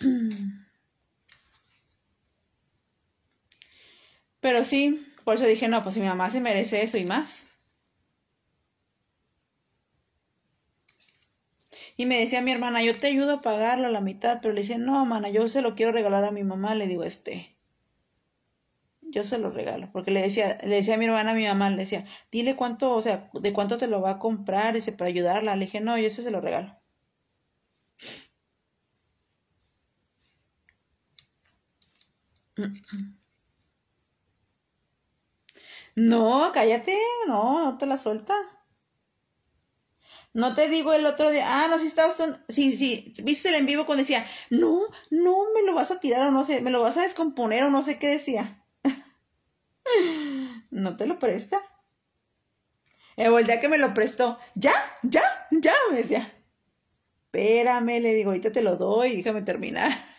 Pero sí, por eso dije, no, pues mi mamá se merece eso y más. Y me decía mi hermana, yo te ayudo a pagarlo a la mitad, pero le decía, no, hermana, yo se lo quiero regalar a mi mamá, le digo, este, yo se lo regalo, porque le decía, le decía a mi hermana, a mi mamá, le decía, dile cuánto, o sea, de cuánto te lo va a comprar, dice, para ayudarla, le dije, no, yo ese se lo regalo. Mm, mm. No, cállate, no, no te la suelta. No te digo el otro día, ah, no, si estabas tan, sí, sí, viste el en vivo cuando decía, no, no, me lo vas a tirar o no sé, me lo vas a descomponer o no sé qué decía. no te lo presta. Eh, el día que me lo prestó, ya, ya, ya, me decía. Espérame, le digo, ahorita te lo doy, déjame terminar.